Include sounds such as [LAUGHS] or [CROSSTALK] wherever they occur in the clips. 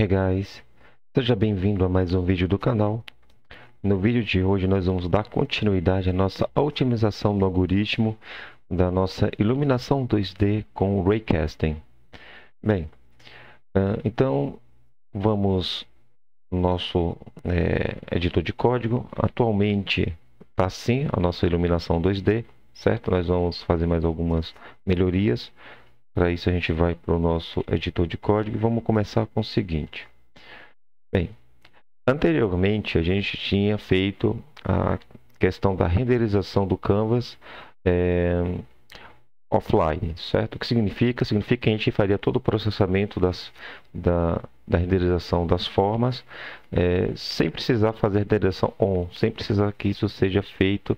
Hey guys, seja bem-vindo a mais um vídeo do canal. No vídeo de hoje nós vamos dar continuidade à nossa otimização do algoritmo da nossa iluminação 2D com Raycasting. Bem, ah, então vamos no nosso é, editor de código. Atualmente está assim a nossa iluminação 2D, certo? Nós vamos fazer mais algumas melhorias. Para isso a gente vai para o nosso editor de código e vamos começar com o seguinte. Bem, anteriormente a gente tinha feito a questão da renderização do canvas é, offline, certo? O que significa? Significa que a gente faria todo o processamento das, da, da renderização das formas é, sem precisar fazer renderização on, sem precisar que isso seja feito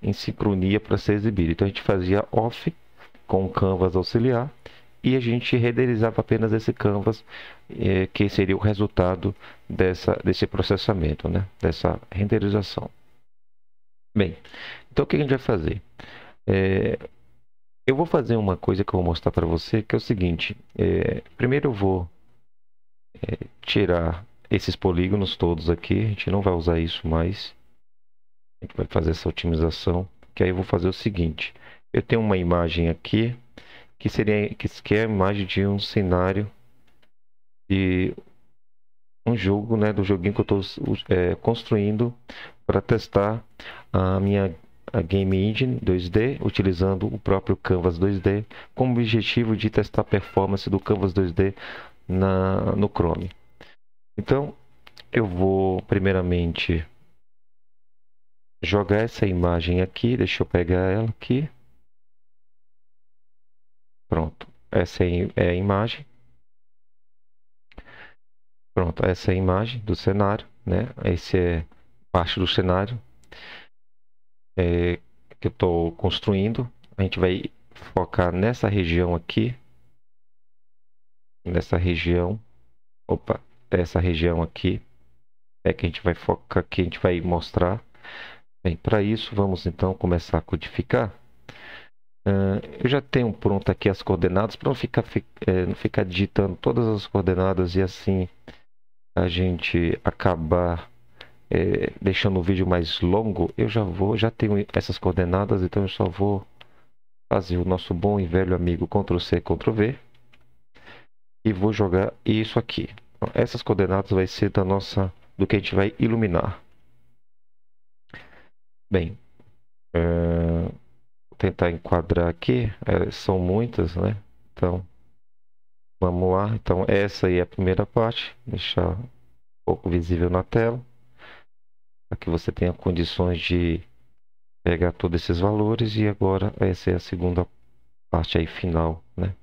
em sincronia para ser exibido. Então a gente fazia off com o canvas auxiliar e a gente renderizava apenas esse canvas eh, que seria o resultado dessa, desse processamento, né? dessa renderização. Bem, então o que a gente vai fazer? É, eu vou fazer uma coisa que eu vou mostrar para você, que é o seguinte. É, primeiro eu vou é, tirar esses polígonos todos aqui, a gente não vai usar isso mais. A gente vai fazer essa otimização, que aí eu vou fazer o seguinte. Eu tenho uma imagem aqui que seria que é a imagem de um cenário de um jogo, né, do joguinho que eu estou é, construindo para testar a minha a game engine 2D utilizando o próprio Canvas 2D com o objetivo de testar a performance do Canvas 2D na no Chrome. Então, eu vou primeiramente jogar essa imagem aqui, deixa eu pegar ela aqui. Pronto, essa é, é a imagem. Pronto, essa é a imagem do cenário, né? Esse é parte do cenário é, que eu estou construindo. A gente vai focar nessa região aqui, nessa região, opa, essa região aqui é que a gente vai focar, que a gente vai mostrar. Bem, para isso vamos então começar a codificar. Uh, eu já tenho pronto aqui as coordenadas para não ficar, é, não ficar digitando todas as coordenadas e assim a gente acabar é, deixando o vídeo mais longo. Eu já vou, já tenho essas coordenadas, então eu só vou fazer o nosso bom e velho amigo Ctrl C, Ctrl V e vou jogar isso aqui. Então, essas coordenadas vai ser da nossa, do que a gente vai iluminar. Bem. Uh tentar enquadrar aqui, é, são muitas, né? Então, vamos lá. Então, essa aí é a primeira parte, deixar um pouco visível na tela, para que você tenha condições de pegar todos esses valores. E agora, essa é a segunda parte aí final, né?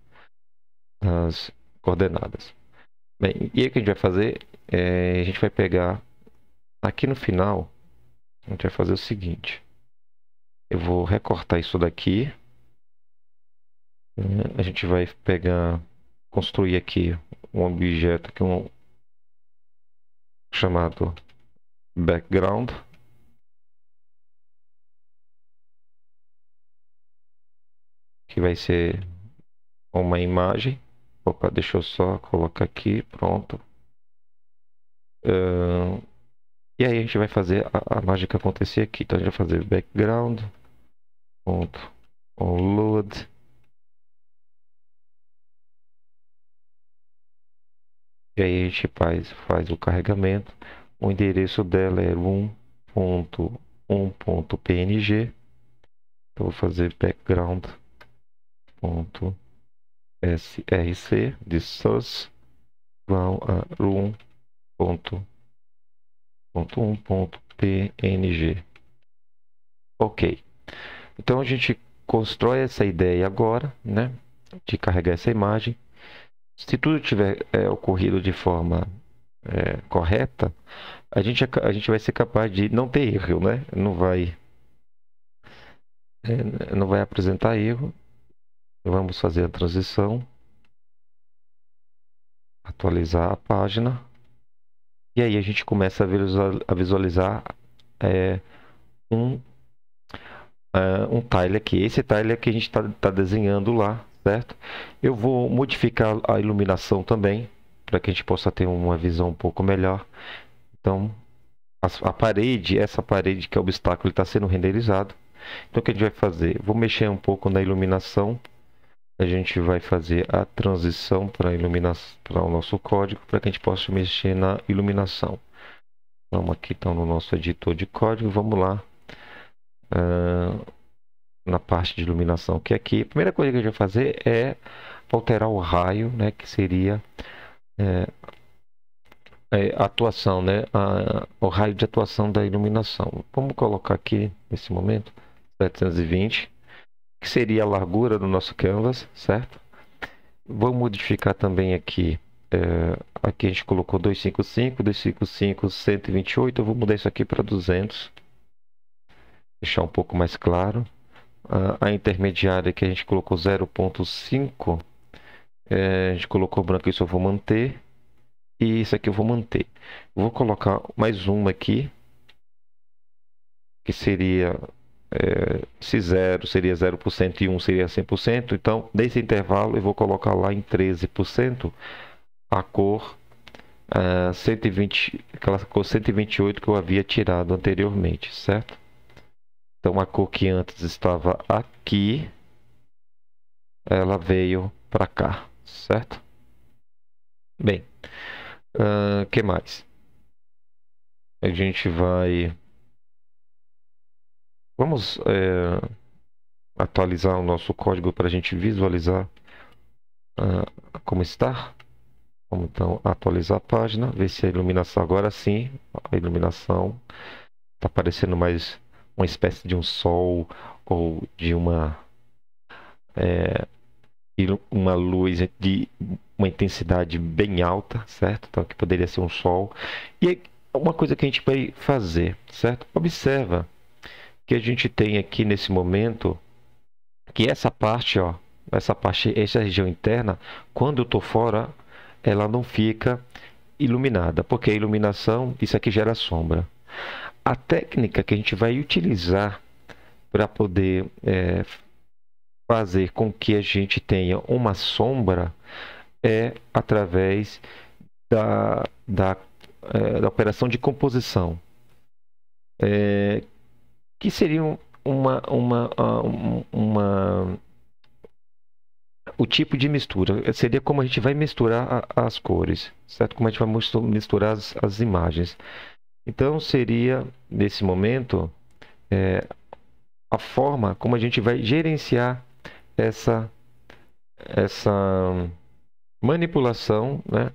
As coordenadas. Bem, e o que a gente vai fazer? É, a gente vai pegar aqui no final, a gente vai fazer o seguinte. Eu vou recortar isso daqui. É, a gente vai pegar, construir aqui um objeto que um chamado background. Que vai ser uma imagem. Opa, deixa eu só colocar aqui, pronto. Uh, e aí a gente vai fazer a, a mágica acontecer aqui. Então a gente vai fazer background. Ponto. Load. E aí a gente faz, faz o carregamento. O endereço dela é 1.1.png. Então vou fazer background ponto src de source igual a 1 png Ok. Então a gente constrói essa ideia agora, né? De carregar essa imagem. Se tudo tiver é, ocorrido de forma é, correta, a gente, é, a gente vai ser capaz de não ter erro, né? Não vai, é, não vai apresentar erro. Vamos fazer a transição. Atualizar a página. E aí a gente começa a visualizar é, um, é, um tile aqui. Esse tile aqui é a gente está tá desenhando lá, certo? Eu vou modificar a iluminação também, para que a gente possa ter uma visão um pouco melhor. Então, a, a parede, essa parede que é o obstáculo, está sendo renderizado. Então, o que a gente vai fazer? Vou mexer um pouco na iluminação a gente vai fazer a transição para o nosso código para que a gente possa mexer na iluminação. Vamos aqui então no nosso editor de código, vamos lá uh, na parte de iluminação que é aqui. A primeira coisa que a gente vai fazer é alterar o raio, né, que seria eh, é, é, atuação, né, a, o raio de atuação da iluminação. Vamos colocar aqui nesse momento 720 que seria a largura do nosso canvas, certo? Vou modificar também aqui, é, aqui a gente colocou 255, 255, 128, eu vou mudar isso aqui para 200, deixar um pouco mais claro. A, a intermediária que a gente colocou 0.5, é, a gente colocou branco, isso eu vou manter, e isso aqui eu vou manter. Vou colocar mais uma aqui, que seria é, se 0 seria 0% e 1 um seria 100%, então nesse intervalo eu vou colocar lá em 13% a cor uh, ah, 120, aquela cor 128 que eu havia tirado anteriormente, certo? Então a cor que antes estava aqui, ela veio para cá, certo? Bem, o uh, ah, que mais? A gente vai Vamos é, atualizar o nosso código para a gente visualizar uh, como está. Vamos então atualizar a página, ver se a iluminação agora sim, a iluminação está parecendo mais uma espécie de um sol ou de uma é, uma luz de uma intensidade bem alta, certo? Então que poderia ser um sol. E uma coisa que a gente vai fazer, certo? Observa que a gente tem aqui nesse momento, que essa parte, ó, essa parte, essa região interna, quando eu estou fora, ela não fica iluminada, porque a iluminação, isso aqui gera sombra. A técnica que a gente vai utilizar para poder é, fazer com que a gente tenha uma sombra é através da, da, é, da operação de composição, é, que seria uma, uma, ah, uma, uma o tipo de mistura. Seria como a gente vai misturar a, as cores, certo? Como a gente vai misturar as, as imagens. Então, seria, nesse momento, é, a forma como a gente vai gerenciar essa, essa manipulação, né?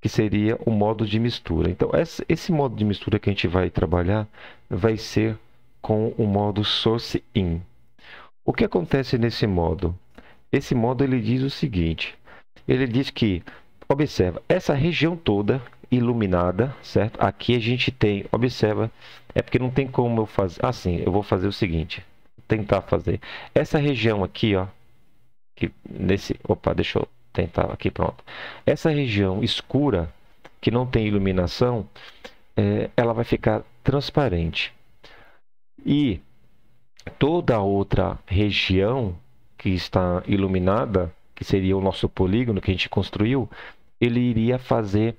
que seria o modo de mistura. Então, esse modo de mistura que a gente vai trabalhar vai ser com o modo source in. O que acontece nesse modo? Esse modo ele diz o seguinte: ele diz que, observa, essa região toda iluminada, certo? Aqui a gente tem, observa, é porque não tem como eu fazer. Assim, eu vou fazer o seguinte, tentar fazer. Essa região aqui, ó, que nesse, opa, deixa eu tentar aqui, pronto. Essa região escura que não tem iluminação, é, ela vai ficar transparente. E toda outra região que está iluminada, que seria o nosso polígono que a gente construiu, ele iria fazer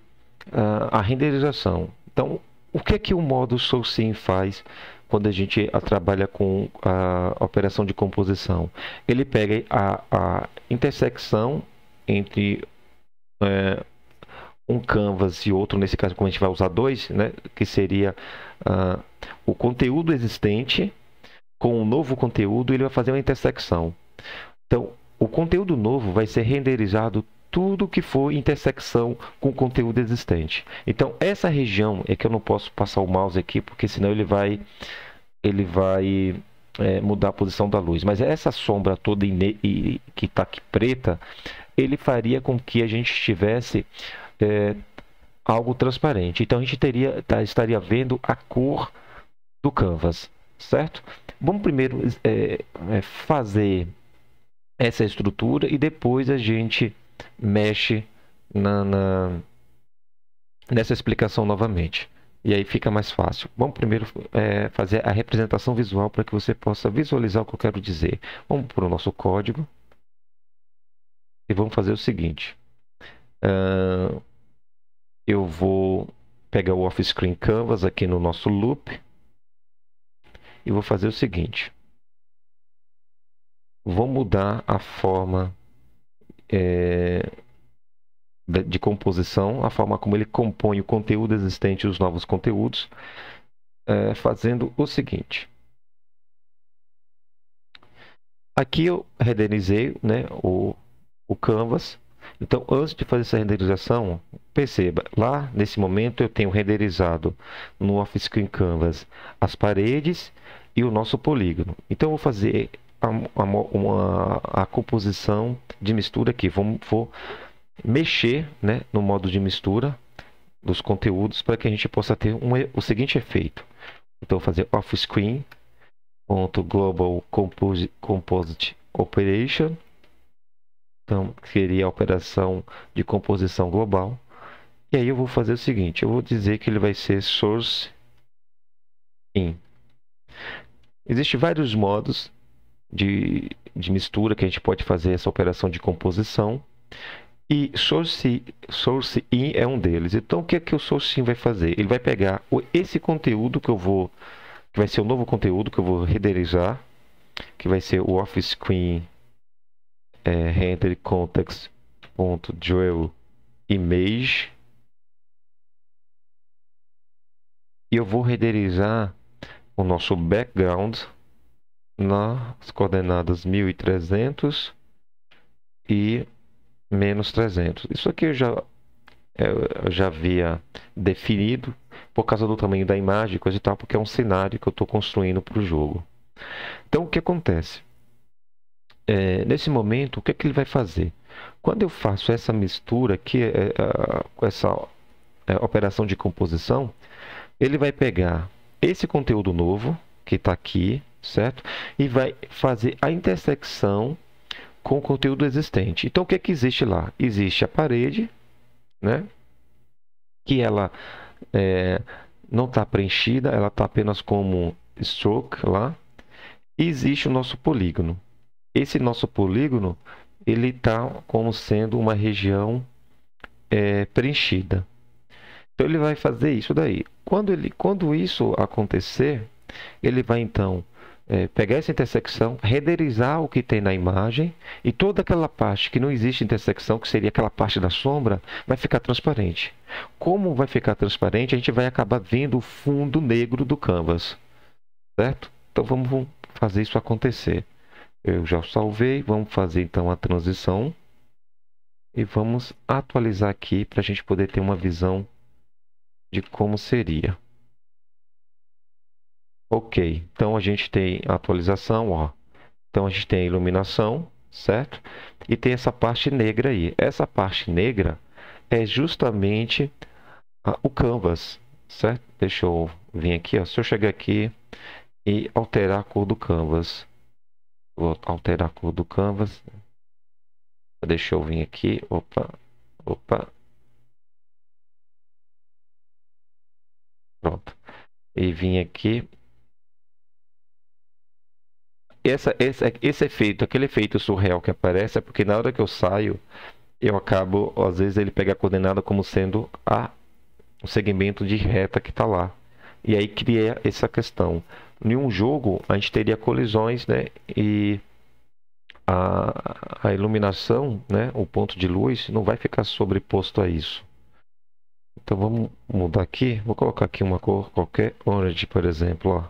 uh, a renderização. Então, o que é que o modo SoulSim faz quando a gente a ah, trabalha com a ah, operação de composição? Ele pega a, a intersecção entre eh, um canvas e outro, nesse caso, como a gente vai usar dois, né, que seria uh, o conteúdo existente com o um novo conteúdo, ele vai fazer uma intersecção. Então, o conteúdo novo vai ser renderizado tudo que for intersecção com o conteúdo existente. Então, essa região é que eu não posso passar o mouse aqui, porque senão ele vai, ele vai é, mudar a posição da luz. Mas essa sombra toda que está aqui preta, ele faria com que a gente estivesse é, algo transparente. Então a gente teria, tá, estaria vendo a cor do canvas, certo? Vamos primeiro é, é, fazer essa estrutura e depois a gente mexe na, na, nessa explicação novamente. E aí fica mais fácil. Vamos primeiro é, fazer a representação visual para que você possa visualizar o que eu quero dizer. Vamos para o nosso código. E vamos fazer o seguinte. Uh, eu vou pegar o off-screen canvas aqui no nosso loop e vou fazer o seguinte. Vou mudar a forma é, de composição, a forma como ele compõe o conteúdo existente e os novos conteúdos, é, fazendo o seguinte. Aqui eu renderizei né, o, o canvas então, antes de fazer essa renderização, perceba, lá nesse momento eu tenho renderizado no Office Screen Canvas as paredes e o nosso polígono. Então, eu vou fazer a, a, uma, a composição de mistura aqui. Vou, vou mexer né, no modo de mistura dos conteúdos para que a gente possa ter um, o seguinte efeito. Então, vou fazer off-screen.global composite, composite operation então, que seria a operação de composição global. E aí eu vou fazer o seguinte, eu vou dizer que ele vai ser source in. Existem vários modos de, de mistura que a gente pode fazer essa operação de composição. E source, source in é um deles. Então, o que é que o source in vai fazer? Ele vai pegar esse conteúdo que eu vou, que vai ser o novo conteúdo que eu vou renderizar, que vai ser o off-screen é, render context.joel image e eu vou renderizar o nosso background nas coordenadas 1300 e menos 300. Isso aqui eu já, é, eu já havia definido por causa do tamanho da imagem, coisa e tal, porque é um cenário que eu estou construindo para o jogo. Então, o que acontece? é, nesse momento, o que é que ele vai fazer? Quando eu faço essa mistura aqui, é, é, essa é, operação de composição, ele vai pegar esse conteúdo novo, que está aqui, certo? E vai fazer a intersecção com o conteúdo existente. Então, o que é que existe lá? Existe a parede, né? Que ela é, não está preenchida, ela está apenas como stroke lá. E existe o nosso polígono. Esse nosso polígono ele está como sendo uma região é, preenchida. Então ele vai fazer isso daí. Quando, ele, quando isso acontecer, ele vai então é, pegar essa intersecção, renderizar o que tem na imagem e toda aquela parte que não existe intersecção, que seria aquela parte da sombra, vai ficar transparente. Como vai ficar transparente, a gente vai acabar vendo o fundo negro do canvas, certo? Então vamos fazer isso acontecer. Eu já salvei, vamos fazer então a transição e vamos atualizar aqui para a gente poder ter uma visão de como seria. Ok, então a gente tem a atualização, ó. Então a gente tem a iluminação, certo? E tem essa parte negra aí. Essa parte negra é justamente a, o canvas, certo? Deixa eu vir aqui, ó. Se eu chegar aqui e alterar a cor do canvas, vou alterar a cor do canvas. Deixa eu vir aqui, opa, opa. Pronto. E vim aqui. Essa, esse, esse efeito, aquele efeito surreal que aparece é porque na hora que eu saio, eu acabo, às vezes ele pega a coordenada como sendo a, o segmento de reta que está lá. E aí cria essa questão em um jogo a gente teria colisões, né? E a, a iluminação, né? O ponto de luz não vai ficar sobreposto a isso. Então vamos mudar aqui. Vou colocar aqui uma cor qualquer, orange, por exemplo, ó.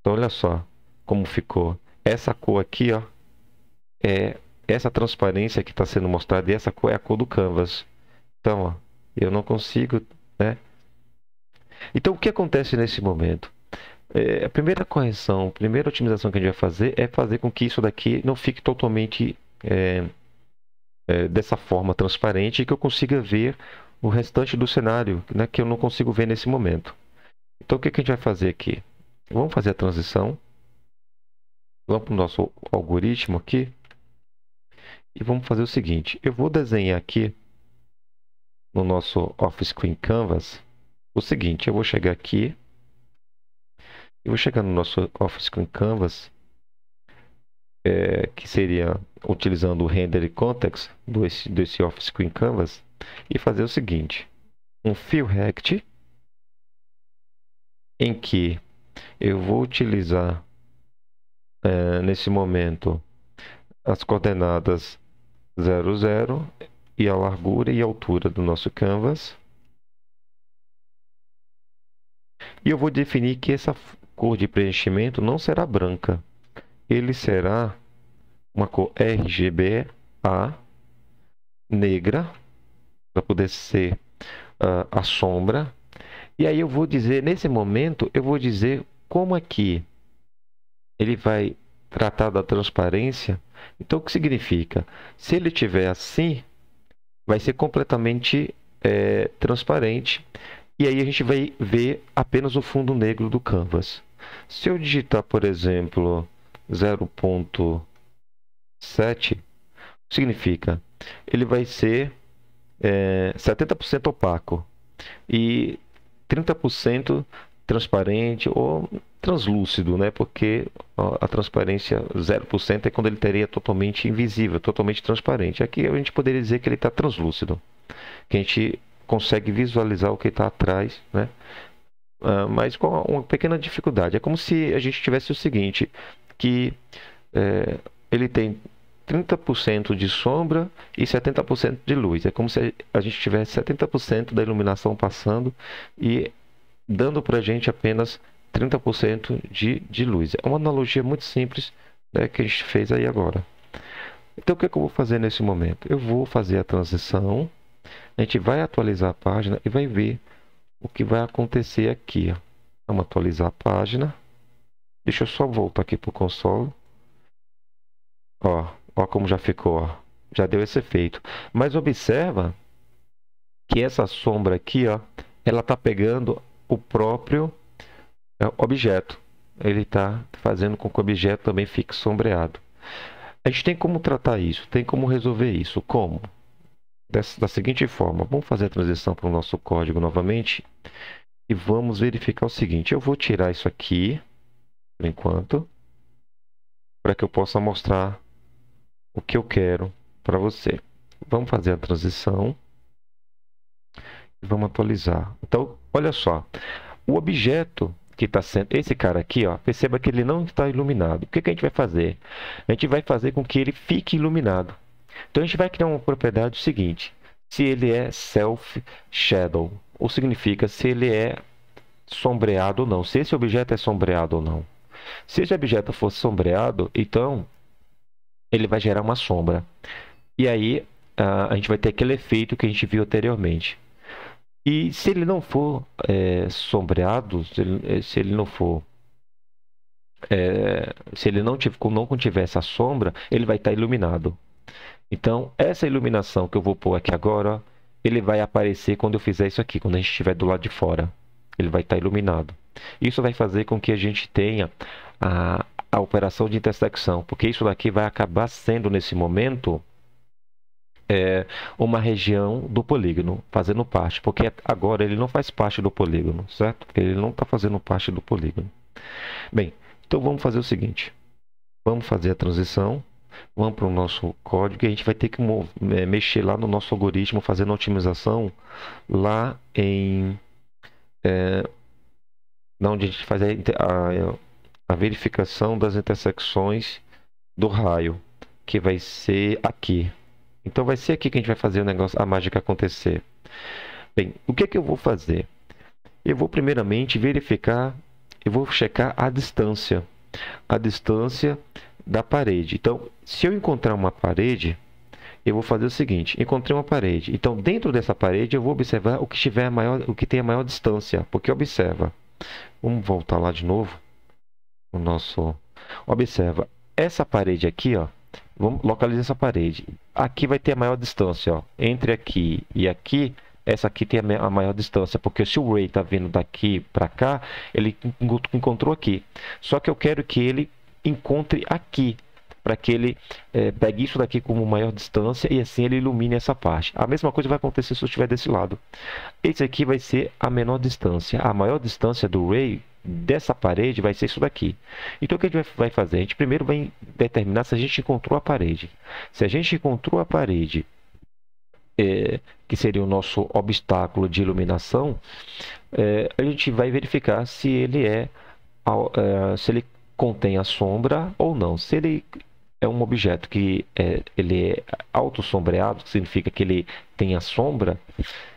Então olha só como ficou. Essa cor aqui, ó, é essa transparência que está sendo mostrada e essa cor é a cor do canvas. Então, ó, eu não consigo, né? Então o que acontece nesse momento? É, a primeira correção, a primeira otimização que a gente vai fazer é fazer com que isso daqui não fique totalmente é, é, dessa forma transparente e que eu consiga ver o restante do cenário né, que eu não consigo ver nesse momento. Então o que, que a gente vai fazer aqui? Vamos fazer a transição. Vamos para o nosso algoritmo aqui. E vamos fazer o seguinte. Eu vou desenhar aqui no nosso off-screen canvas o seguinte. Eu vou chegar aqui eu vou chegar no nosso Office com Canvas, é, que seria utilizando o render do context desse, Office Screen Canvas, e fazer o seguinte: um fio rect em que eu vou utilizar é, nesse momento as coordenadas 0, 0 e a largura e a altura do nosso canvas. E eu vou definir que essa, cor de preenchimento não será branca. Ele será uma cor RGBA negra, para poder ser uh, a sombra. E aí eu vou dizer, nesse momento, eu vou dizer como aqui ele vai tratar da transparência. Então, o que significa? Se ele tiver assim, vai ser completamente é, transparente. E aí a gente vai ver apenas o fundo negro do canvas. Se eu digitar, por exemplo, 0.7, significa ele vai ser é, 70% opaco e 30% transparente ou translúcido, né? Porque a transparência 0% é quando ele teria totalmente invisível, totalmente transparente. Aqui a gente poderia dizer que ele está translúcido, que a gente consegue visualizar o que está atrás, né? Uh, mas com uma pequena dificuldade. É como se a gente tivesse o seguinte, que é, ele tem 30% de sombra e 70% de luz. É como se a gente tivesse 70% da iluminação passando e dando para a gente apenas 30% de, de luz. É uma analogia muito simples né, que a gente fez aí agora. Então o que, é que eu vou fazer nesse momento? Eu vou fazer a transição, a gente vai atualizar a página e vai ver o que vai acontecer aqui. Ó. Vamos atualizar a página. Deixa eu só voltar aqui para o console. Ó, ó como já ficou, ó. já deu esse efeito. Mas observa que essa sombra aqui, ó, ela está pegando o próprio é, objeto. Ele está fazendo com que o objeto também fique sombreado. A gente tem como tratar isso, tem como resolver isso. Como? da seguinte forma. Vamos fazer a transição para o nosso código novamente e vamos verificar o seguinte. Eu vou tirar isso aqui, por enquanto, para que eu possa mostrar o que eu quero para você. Vamos fazer a transição e vamos atualizar. Então, olha só, o objeto que está sendo esse cara aqui, ó, perceba que ele não está iluminado. O que, que a gente vai fazer? A gente vai fazer com que ele fique iluminado. Então a gente vai criar uma propriedade seguinte, se ele é self-shadow, ou significa se ele é sombreado ou não, se esse objeto é sombreado ou não. Se esse objeto for sombreado, então ele vai gerar uma sombra. E aí a gente vai ter aquele efeito que a gente viu anteriormente. E se ele não for é, sombreado, se ele, é, se ele, não for. É, se ele não, tiver, não contiver essa sombra, ele vai estar iluminado. Então, essa iluminação que eu vou pôr aqui agora, ele vai aparecer quando eu fizer isso aqui, quando a gente estiver do lado de fora. Ele vai estar iluminado. Isso vai fazer com que a gente tenha a, a operação de intersecção, porque isso daqui vai acabar sendo, nesse momento, é, uma região do polígono, fazendo parte, porque agora ele não faz parte do polígono, certo? Ele não está fazendo parte do polígono. Bem, então vamos fazer o seguinte. Vamos fazer a transição vamos para o nosso código e a gente vai ter que é, mexer lá no nosso algoritmo, fazendo otimização lá em é, onde a gente faz a, a, a verificação das intersecções do raio, que vai ser aqui. Então vai ser aqui que a gente vai fazer o negócio, a mágica acontecer. Bem, o que é que eu vou fazer? Eu vou primeiramente verificar, eu vou checar a distância. A distância da parede. Então, se eu encontrar uma parede, eu vou fazer o seguinte: encontrei uma parede. Então, dentro dessa parede, eu vou observar o que tiver maior, o que tem a maior distância. Porque observa. Vamos voltar lá de novo. O nosso. Observa essa parede aqui, ó. Vamos localizar essa parede. Aqui vai ter a maior distância, ó. Entre aqui e aqui, essa aqui tem a maior distância, porque se o Ray está vindo daqui para cá, ele encontrou aqui. Só que eu quero que ele encontre aqui, para que ele é, pegue isso daqui como maior distância e assim ele ilumine essa parte. A mesma coisa vai acontecer se eu estiver desse lado. Esse aqui vai ser a menor distância. A maior distância do ray dessa parede vai ser isso daqui. Então o que a gente vai fazer? A gente primeiro vai determinar se a gente encontrou a parede. Se a gente encontrou a parede, é, que seria o nosso obstáculo de iluminação, é, a gente vai verificar se ele é, é se ele contém a sombra ou não. Se ele é um objeto que é, ele é autossombreado, que significa que ele tem a sombra,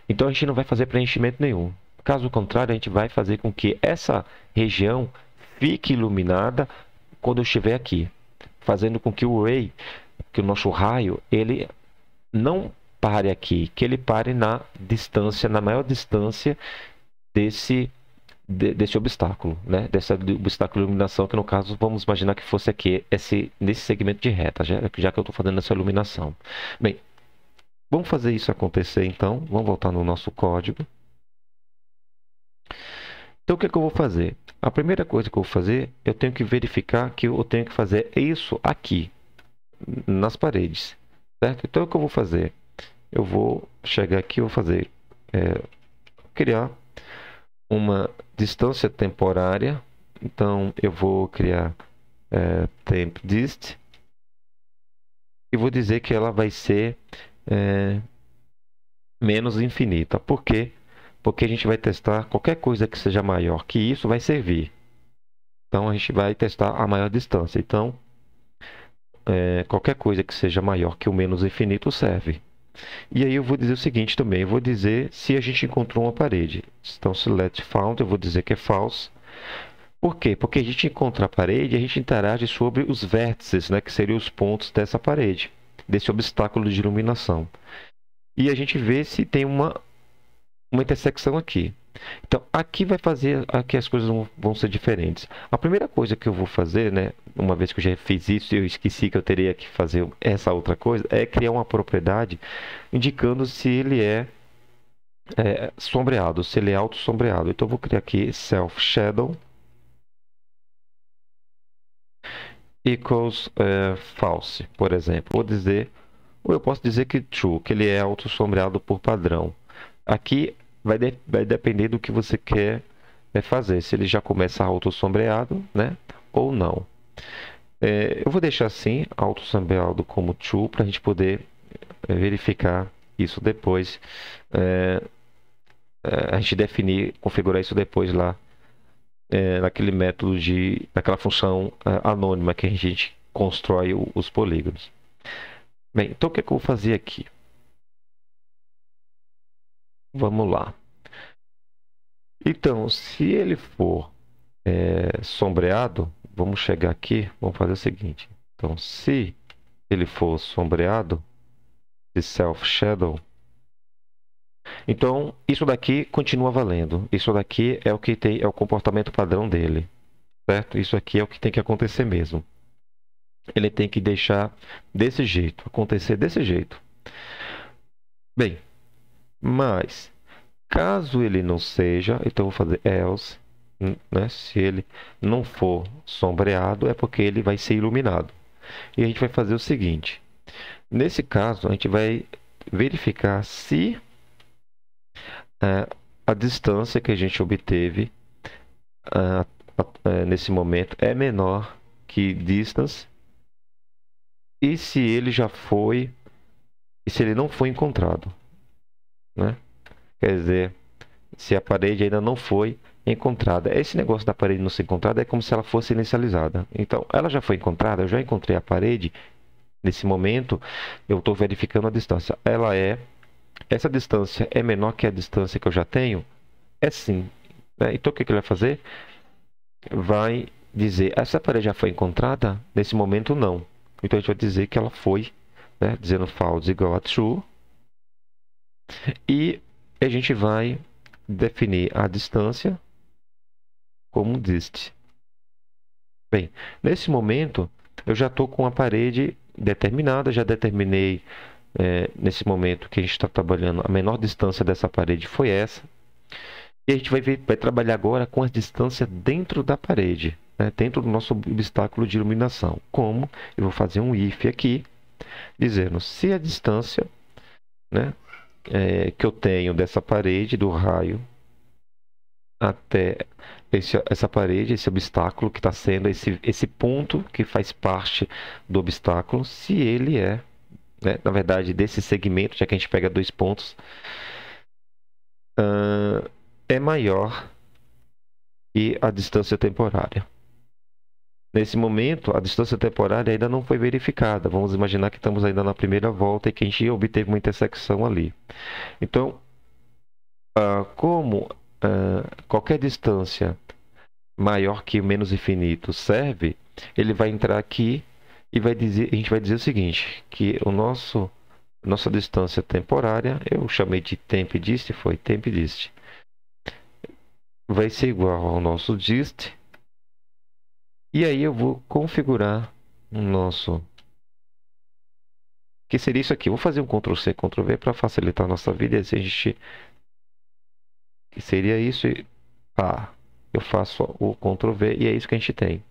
então a gente não vai fazer preenchimento nenhum. Caso contrário, a gente vai fazer com que essa região fique iluminada quando eu estiver aqui, fazendo com que o ray, que o nosso raio, ele não pare aqui, que ele pare na distância, na maior distância desse desse obstáculo, né? Desse obstáculo de iluminação, que no caso vamos imaginar que fosse aqui, esse, nesse segmento de reta, já, já que eu estou fazendo essa iluminação. Bem, vamos fazer isso acontecer então, vamos voltar no nosso código. Então o que, é que eu vou fazer? A primeira coisa que eu vou fazer, eu tenho que verificar que eu tenho que fazer isso aqui, nas paredes, certo? Então o que eu vou fazer? Eu vou chegar aqui, e vou fazer, é, criar uma distância temporária. Então eu vou criar é, temp dist e vou dizer que ela vai ser é, menos infinita. Por quê? Porque a gente vai testar qualquer coisa que seja maior que isso vai servir. Então a gente vai testar a maior distância. Então é, qualquer coisa que seja maior que o menos infinito serve. E aí eu vou dizer o seguinte também, eu vou dizer se a gente encontrou uma parede. Então, select found, eu vou dizer que é false. Por quê? Porque a gente encontra a parede e a gente interage sobre os vértices, né, que seriam os pontos dessa parede, desse obstáculo de iluminação. E a gente vê se tem uma, uma intersecção aqui. Então, aqui vai fazer, aqui as coisas vão ser diferentes. A primeira coisa que eu vou fazer, né, uma vez que eu já fiz isso, eu esqueci que eu teria que fazer essa outra coisa, é criar uma propriedade indicando se ele é, é sombreado, se ele é auto-sombreado. Então, eu vou criar aqui self shadow equals é, false, por exemplo. Vou dizer, ou eu posso dizer que true, que ele é auto-sombreado por padrão. Aqui vai, de, vai depender do que você quer é, fazer, se ele já começa auto-sombreado, né? Ou não. É, eu vou deixar assim, alto sambealdo como true, para a gente poder é, verificar isso depois. É, é, a gente definir, configurar isso depois lá, é, naquele método de, naquela função é, anônima que a gente constrói os polígonos. Bem, então o que, é que eu vou fazer aqui? Vamos lá. Então, se ele for sombreado, vamos chegar aqui, vamos fazer o seguinte. Então, se ele for sombreado, de self shadow, então isso daqui continua valendo. Isso daqui é o que tem, é o comportamento padrão dele, certo? Isso aqui é o que tem que acontecer mesmo. Ele tem que deixar desse jeito, acontecer desse jeito. Bem, mas caso ele não seja, então vou fazer else né? se ele não for sombreado, é porque ele vai ser iluminado. E a gente vai fazer o seguinte: nesse caso, a gente vai verificar se é, a distância que a gente obteve é, é, nesse momento é menor que distance e se ele já foi e se ele não foi encontrado, né? Quer dizer, se a parede ainda não foi encontrada. Esse negócio da parede não ser encontrada é como se ela fosse inicializada. Então, ela já foi encontrada, eu já encontrei a parede. Nesse momento, eu estou verificando a distância. Ela é... Essa distância é menor que a distância que eu já tenho? É sim. Né? Então, o que, que ele vai fazer? Vai dizer, essa parede já foi encontrada? Nesse momento, não. Então, a gente vai dizer que ela foi, né? dizendo false igual a true. E a gente vai definir a distância como diste. Bem, nesse momento eu já estou com a parede determinada, já determinei é, nesse momento que a gente está trabalhando, a menor distância dessa parede foi essa. E a gente vai, ver, vai trabalhar agora com a distância dentro da parede, né, dentro do nosso obstáculo de iluminação. Como? Eu vou fazer um if aqui, dizendo se a distância né, é, que eu tenho dessa parede, do raio, até esse, essa parede, esse obstáculo que está sendo, esse, esse ponto que faz parte do obstáculo, se ele é, né, na verdade, desse segmento, já que a gente pega dois pontos, uh, é maior que a distância temporária. Nesse momento, a distância temporária ainda não foi verificada. Vamos imaginar que estamos ainda na primeira volta e que a gente obteve uma intersecção ali. Então, uh, como uh, qualquer distância maior que menos infinito serve, ele vai entrar aqui e vai dizer, a gente vai dizer o seguinte, que o nosso nossa distância temporária, eu chamei de tempo dist, foi tempo dist, vai ser igual ao nosso dist. E aí eu vou configurar o nosso que seria isso aqui. vou fazer um Ctrl C, Ctrl V para facilitar a nossa vida e assim a gente que seria isso, e pá, eu faço o Ctrl V e é isso que a gente tem.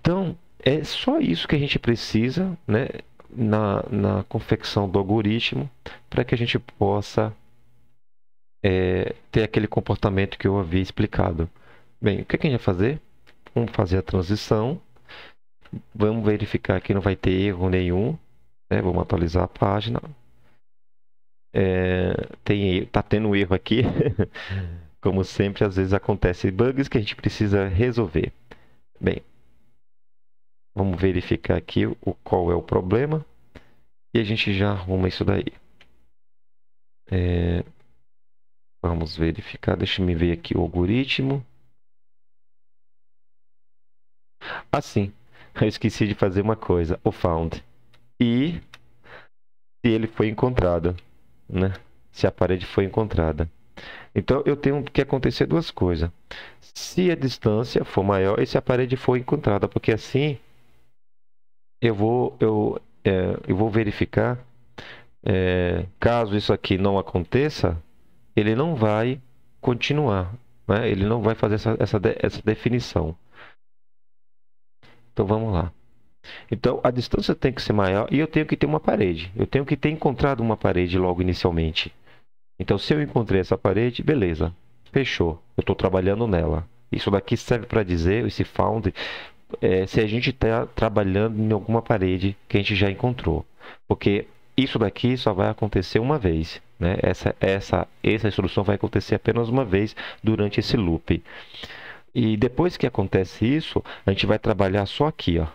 Então, é só isso que a gente precisa né, na, na confecção do algoritmo para que a gente possa é, ter aquele comportamento que eu havia explicado. Bem, o que, é que a gente vai fazer? Vamos fazer a transição. Vamos verificar que não vai ter erro nenhum. Né? Vamos atualizar a página. É, tem, tá tendo um erro aqui. [LAUGHS] Como sempre, às vezes acontece bugs que a gente precisa resolver. Bem, vamos verificar aqui o qual é o problema e a gente já arruma isso daí. É, vamos verificar, deixa me ver aqui o algoritmo. Assim, [LAUGHS] eu esqueci de fazer uma coisa, o found. E se ele foi encontrado né? Se a parede foi encontrada. Então eu tenho que acontecer duas coisas. Se a distância for maior e se a parede for encontrada, porque assim eu vou eu, é, eu vou verificar é, caso isso aqui não aconteça, ele não vai continuar, né? Ele não vai fazer essa, essa, essa definição. Então vamos lá. Então a distância tem que ser maior e eu tenho que ter uma parede. Eu tenho que ter encontrado uma parede logo inicialmente. Então se eu encontrei essa parede, beleza, fechou. Eu estou trabalhando nela. Isso daqui serve para dizer, esse found, é, se a gente está trabalhando em alguma parede que a gente já encontrou. Porque isso daqui só vai acontecer uma vez. Né? Essa, essa, essa instrução vai acontecer apenas uma vez durante esse loop. E depois que acontece isso, a gente vai trabalhar só aqui, ó,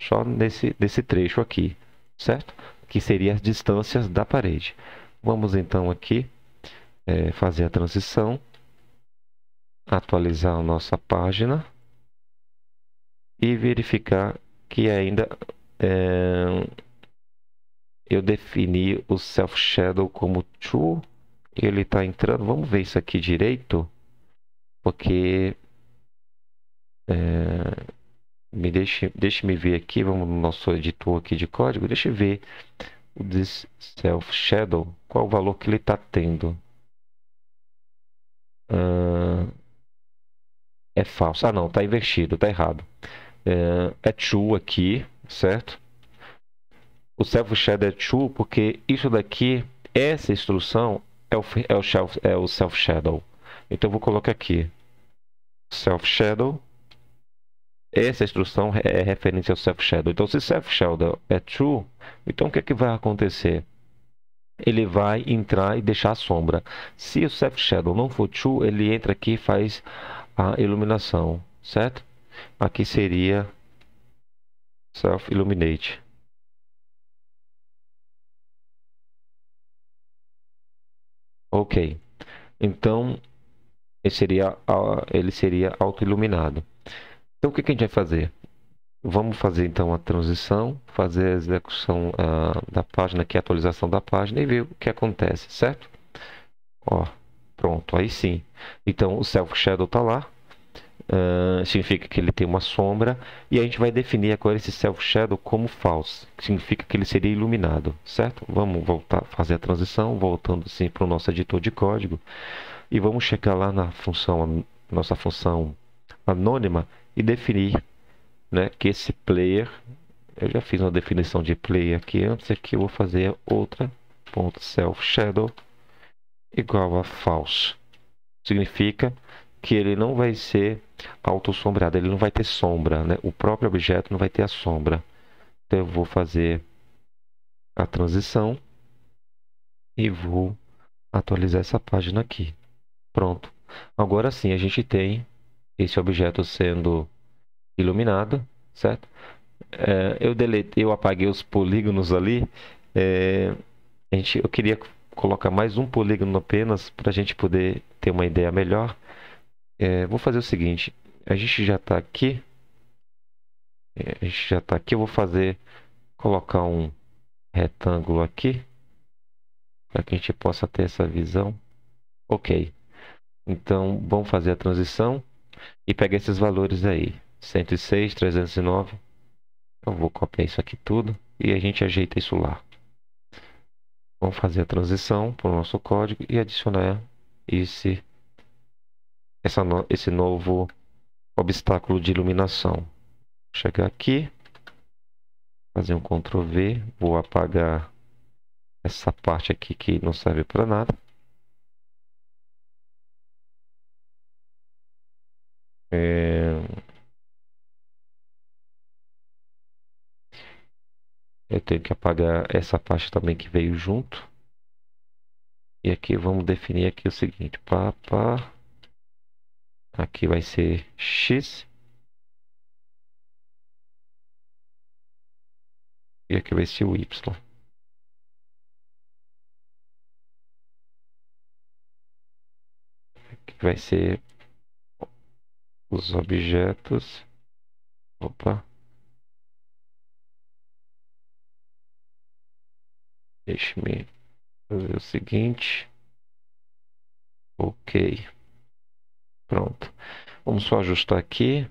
só nesse, nesse trecho aqui, certo? Que seria as distâncias da parede. Vamos então aqui é, fazer a transição, atualizar a nossa página e verificar que ainda é, eu defini o self shadow como true ele está entrando vamos ver isso aqui direito porque é, me deixe, deixe me ver aqui, vamos no nosso editor aqui de código, deixa eu ver o this self shadow, qual o valor que ele está tendo. Uh, é falso. Ah não, está invertido, está errado. Uh, é true aqui, certo? O self shadow é true porque isso daqui, essa instrução é o, é o, self, é o self shadow. Então vou colocar aqui self shadow essa instrução é referência ao self-shadow. Então, se self-shadow é true, então o que, é que vai acontecer? Ele vai entrar e deixar a sombra. Se o self-shadow não for true, ele entra aqui e faz a iluminação, certo? Aqui seria self-illuminate. Ok. Então, ele seria, ele seria auto-iluminado. Então o que, que a gente vai fazer? Vamos fazer então a transição, fazer a execução uh, da página aqui, é a atualização da página e ver o que acontece, certo? Ó, pronto, aí sim. Então o Self Shadow está lá, uh, significa que ele tem uma sombra e a gente vai definir agora esse Self Shadow como false, que significa que ele seria iluminado, certo? Vamos voltar, fazer a transição, voltando sim para o nosso editor de código e vamos checar lá na função, nossa função anônima e definir né, que esse player, eu já fiz uma definição de player aqui antes, aqui é eu vou fazer outra, ponto self shadow igual a false. Significa que ele não vai ser autossombrado, ele não vai ter sombra, né? o próprio objeto não vai ter a sombra. Então eu vou fazer a transição e vou atualizar essa página aqui. Pronto. Agora sim a gente tem esse objeto sendo iluminado, certo? É, eu, deletei, eu apaguei os polígonos ali. É, a gente, eu queria colocar mais um polígono apenas para a gente poder ter uma ideia melhor. É, vou fazer o seguinte, a gente já está aqui. É, a gente já está aqui, eu vou fazer, colocar um retângulo aqui, para que a gente possa ter essa visão. Ok. Então, vamos fazer a transição e pega esses valores aí. 106, 309. Então vou copiar isso aqui tudo e a gente ajeita isso lá. Vamos fazer a transição para o nosso código e adicionar esse, essa no, esse novo obstáculo de iluminação. Chegar aqui, fazer um Ctrl V, vou apagar essa parte aqui que não serve para nada. É... Eu tenho que apagar essa parte também que veio junto. E aqui vamos definir aqui o seguinte, pá, pá. Aqui vai ser x. E aqui vai ser o y. Aqui vai ser os objetos. Opa. Deixe-me fazer o seguinte. Ok. Pronto. Vamos só ajustar aqui.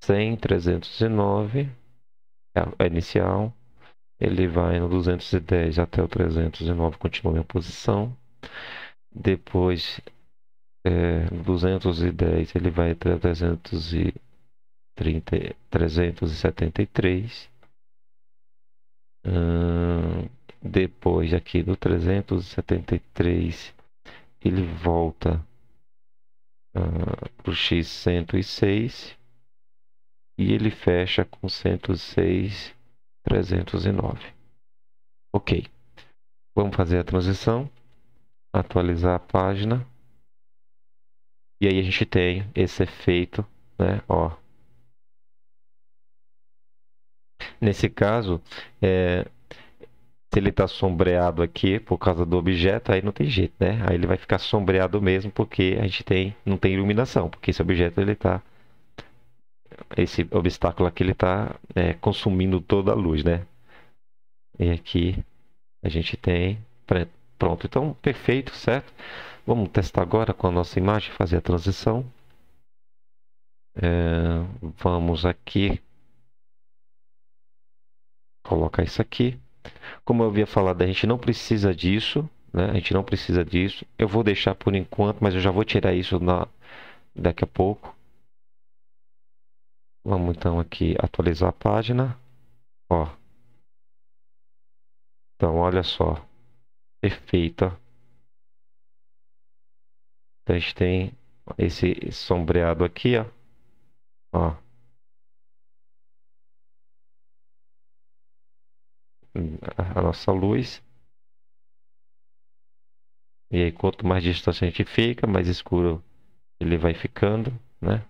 100, 309 é a inicial. Ele vai no 210 até o 309, continua a minha posição. Depois é, 210 ele vai até 330, 373. Hum, depois aqui do 373 ele volta uh, para o X106 e ele fecha com 106 309 ok vamos fazer a transição atualizar a página e aí a gente tem esse efeito, né? Ó. Nesse caso, é, se ele está sombreado aqui por causa do objeto, aí não tem jeito, né? Aí ele vai ficar sombreado mesmo porque a gente tem, não tem iluminação, porque esse objeto ele está esse obstáculo aqui ele está é, consumindo toda a luz, né? E aqui a gente tem Pronto, então perfeito, certo? Vamos testar agora com a nossa imagem, fazer a transição. É, vamos aqui colocar isso aqui. Como eu havia falado, a gente não precisa disso, né? A gente não precisa disso. Eu vou deixar por enquanto, mas eu já vou tirar isso na daqui a pouco. Vamos então aqui atualizar a página. Ó. Então, olha só. Perfeito. Então a gente tem esse sombreado aqui, ó. ó. A nossa luz. E aí quanto mais distante a gente fica, mais escuro ele vai ficando, né?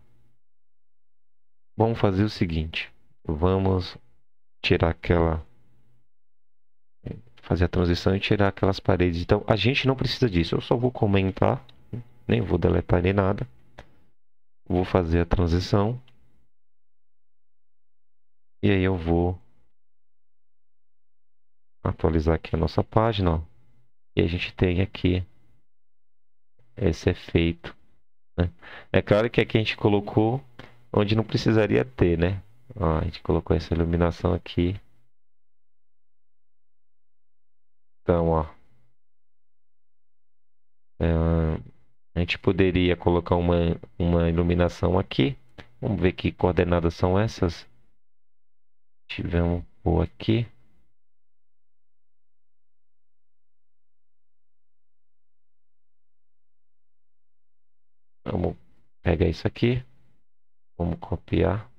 Vamos fazer o seguinte, vamos tirar aquela fazer a transição e tirar aquelas paredes. Então, a gente não precisa disso. Eu só vou comentar, nem vou deletar nem nada. Vou fazer a transição. E aí eu vou atualizar aqui a nossa página. Ó. E a gente tem aqui esse efeito. Né? É claro que aqui a gente colocou onde não precisaria ter, né? Ó, a gente colocou essa iluminação aqui Então, ó. É, a gente poderia colocar uma, uma iluminação aqui. Vamos ver que coordenadas são essas. Tivemos por aqui. Vamos pegar isso aqui. Vamos copiar.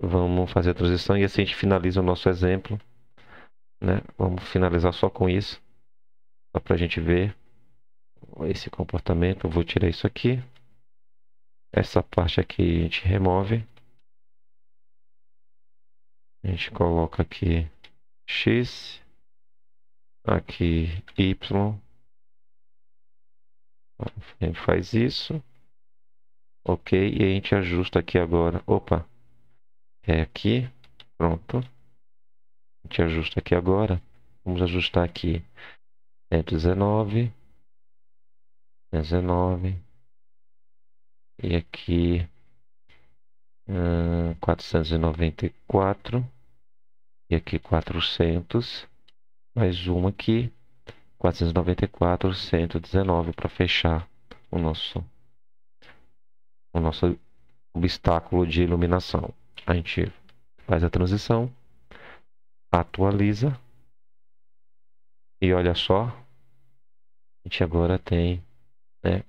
Vamos fazer a transição e assim a gente finaliza o nosso exemplo. Né? Vamos finalizar só com isso, só para a gente ver esse comportamento. Eu vou tirar isso aqui. Essa parte aqui a gente remove. A gente coloca aqui X, aqui Y. A gente faz isso. Ok, e a gente ajusta aqui agora. Opa, é aqui. Pronto. A gente ajusta aqui agora. Vamos ajustar aqui. 119. É, 119. E aqui hum, 494. E aqui 400. Mais uma aqui. 494, 119 para fechar o nosso o nosso obstáculo de iluminação. A gente faz a transição atualiza. E olha só, a gente agora tem né,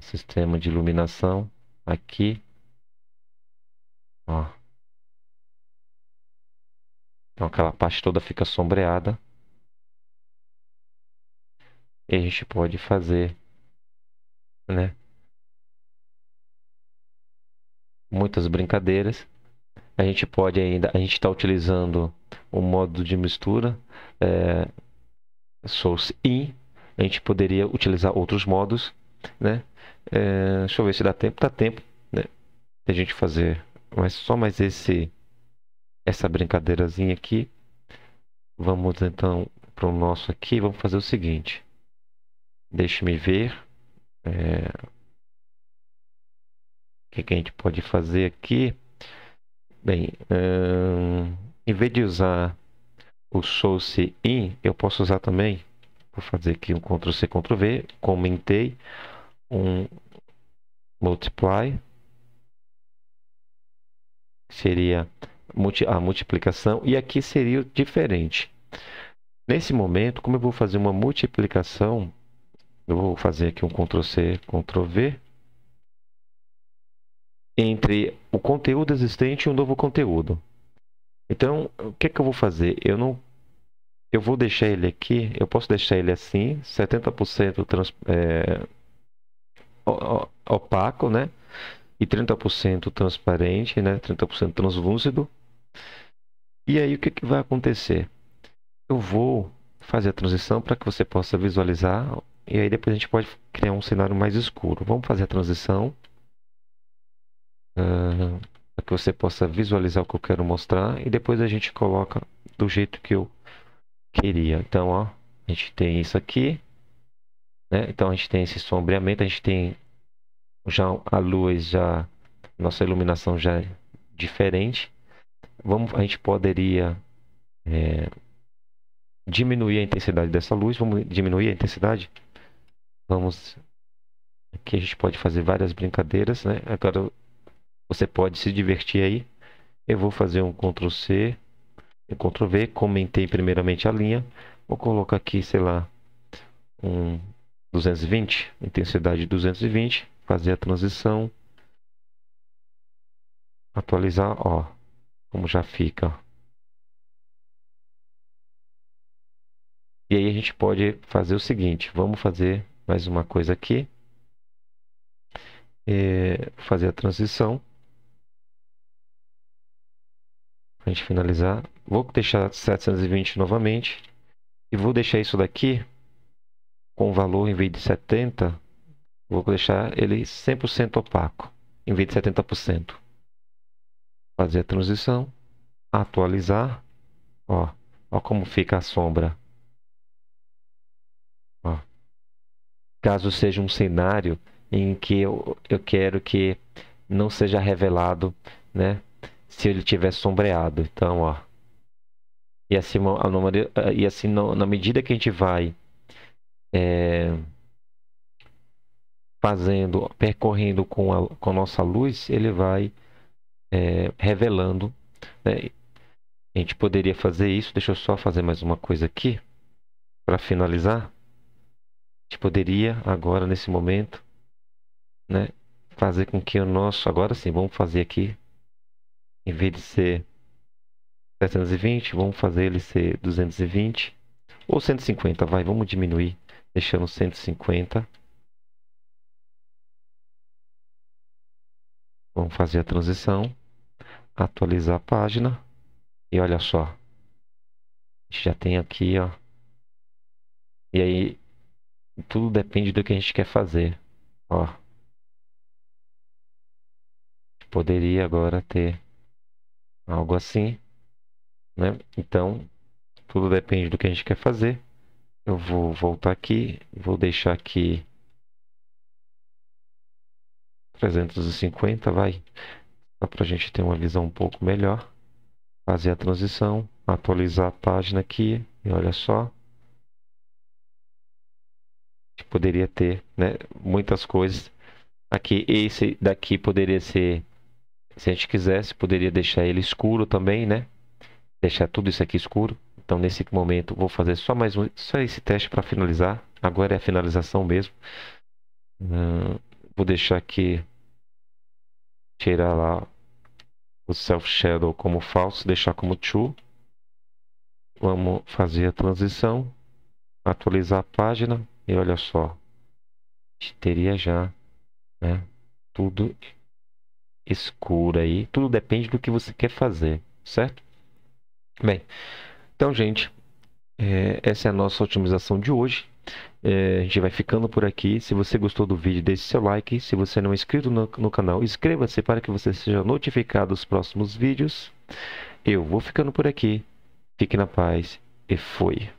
sistema de iluminação aqui. Ó. Então aquela parte toda fica sombreada. E a gente pode fazer, né? Muitas brincadeiras. A gente pode ainda, a gente está utilizando o um modo de mistura é, source in. A gente poderia utilizar outros modos, né? É, deixa eu ver se dá tempo, dá tempo, né? a gente fazer, mas só mais esse essa brincadeirazinha aqui. Vamos então para o nosso aqui, vamos fazer o seguinte. Deixe-me ver. É... O que, que a gente pode fazer aqui? Bem, em vez de usar o source in, eu posso usar também, vou fazer aqui um Ctrl C, Ctrl V, comentei, um multiply, seria a multiplicação, e aqui seria diferente. Nesse momento, como eu vou fazer uma multiplicação, eu vou fazer aqui um Ctrl C, Ctrl V, entre o conteúdo existente e um novo conteúdo. Então, o que, é que eu vou fazer? Eu não eu vou deixar ele aqui, eu posso deixar ele assim, 70% trans, é, opaco, né? E 30% transparente, né? 30% translúcido. E aí o que, é que vai acontecer? Eu vou fazer a transição para que você possa visualizar e aí depois a gente pode criar um cenário mais escuro. Vamos fazer a transição para ah, que você possa visualizar o que eu quero mostrar e depois a gente coloca do jeito que eu queria. Então, ó, a gente tem isso aqui, né? Então a gente tem esse sombreamento, a gente tem já a luz já nossa iluminação já é diferente. Vamos, a gente poderia é, diminuir a intensidade dessa luz. Vamos diminuir a intensidade. Vamos aqui a gente pode fazer várias brincadeiras, né? Agora você pode se divertir aí. Eu vou fazer um Ctrl C, um Ctrl V, comentei primeiramente a linha. Vou colocar aqui, sei lá, um 220, intensidade 220, fazer a transição. Atualizar, ó, como já fica. E aí a gente pode fazer o seguinte, vamos fazer mais uma coisa aqui. É, fazer a transição. a gente finalizar. Vou deixar 720 novamente. E vou deixar isso daqui com o valor, em vez de 70, vou deixar ele 100% opaco, em vez de 70%. Fazer a transição, atualizar. Ó, ó como fica a sombra. Ó. Caso seja um cenário em que eu, eu quero que não seja revelado, né? se ele tivesse sombreado. Então, ó. E assim, a, e assim na medida que a gente vai é, fazendo, percorrendo com a, com a nossa luz, ele vai é, revelando. Né? A gente poderia fazer isso. Deixa eu só fazer mais uma coisa aqui para finalizar. A gente poderia agora nesse momento, né, fazer com que o nosso agora sim, vamos fazer aqui em vez de ser 720, vamos fazer ele ser 220 ou 150, vai, vamos diminuir, deixando 150. Vamos fazer a transição, atualizar a página e olha só. A gente já tem aqui, ó. E aí tudo depende do que a gente quer fazer, ó. Poderia agora ter algo assim, né? Então, tudo depende do que a gente quer fazer. Eu vou voltar aqui, vou deixar aqui 350, vai, só para a gente ter uma visão um pouco melhor. Fazer a transição, atualizar a página aqui, e olha só. A gente poderia ter né, muitas coisas aqui. Esse daqui poderia ser se a gente quisesse, poderia deixar ele escuro também, né? Deixar tudo isso aqui escuro. Então, nesse momento, vou fazer só mais um, só esse teste para finalizar. Agora é a finalização mesmo. vou deixar aqui, tirar lá o Self Shadow como falso, deixar como true. Vamos fazer a transição, atualizar a página e olha só, a gente teria já né, tudo escura aí. Tudo depende do que você quer fazer, certo? Bem, então, gente, é, essa é a nossa otimização de hoje. É, a gente vai ficando por aqui. Se você gostou do vídeo, deixe seu like. Se você não é inscrito no, no canal, inscreva-se para que você seja notificado dos próximos vídeos. Eu vou ficando por aqui. Fique na paz e fui.